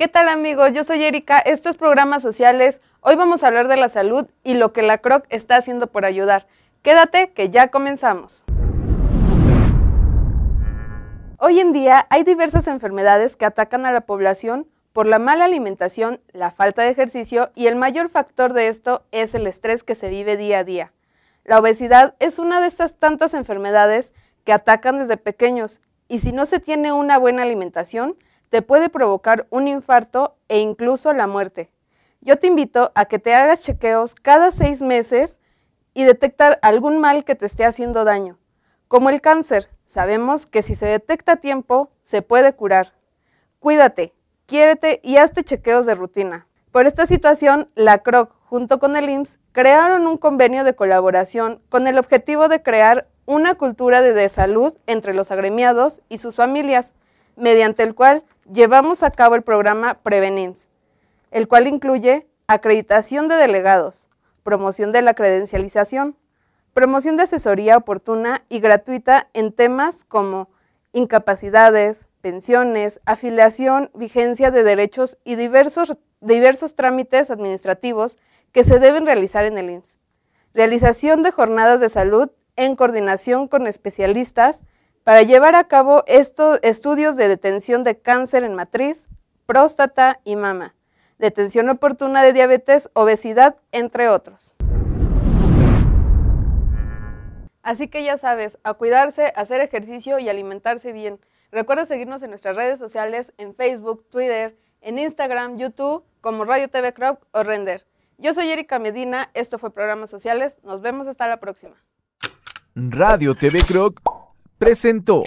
¿Qué tal amigos? Yo soy Erika, esto es Programas Sociales. Hoy vamos a hablar de la salud y lo que la CROC está haciendo por ayudar. Quédate que ya comenzamos. Hoy en día hay diversas enfermedades que atacan a la población por la mala alimentación, la falta de ejercicio y el mayor factor de esto es el estrés que se vive día a día. La obesidad es una de estas tantas enfermedades que atacan desde pequeños y si no se tiene una buena alimentación, te puede provocar un infarto e incluso la muerte. Yo te invito a que te hagas chequeos cada seis meses y detectar algún mal que te esté haciendo daño, como el cáncer. Sabemos que si se detecta a tiempo, se puede curar. Cuídate, quiérete y hazte chequeos de rutina. Por esta situación, la CROC, junto con el IMSS, crearon un convenio de colaboración con el objetivo de crear una cultura de salud entre los agremiados y sus familias, mediante el cual llevamos a cabo el programa Prevenins, el cual incluye acreditación de delegados, promoción de la credencialización, promoción de asesoría oportuna y gratuita en temas como incapacidades, pensiones, afiliación, vigencia de derechos y diversos, trámites administrativos que se deben realizar en el INS. Realización de jornadas de salud en coordinación con especialistas para llevar a cabo estos estudios de detención de cáncer en matriz, próstata y mama, detención oportuna de diabetes, obesidad, entre otros. Así que ya sabes, a cuidarse, hacer ejercicio y alimentarse bien. Recuerda seguirnos en nuestras redes sociales, en Facebook, Twitter, en Instagram, YouTube, como Radio TV Croc o Render. Yo soy Erika Medina, esto fue Programas Sociales, nos vemos hasta la próxima. Radio TV Croc presentó.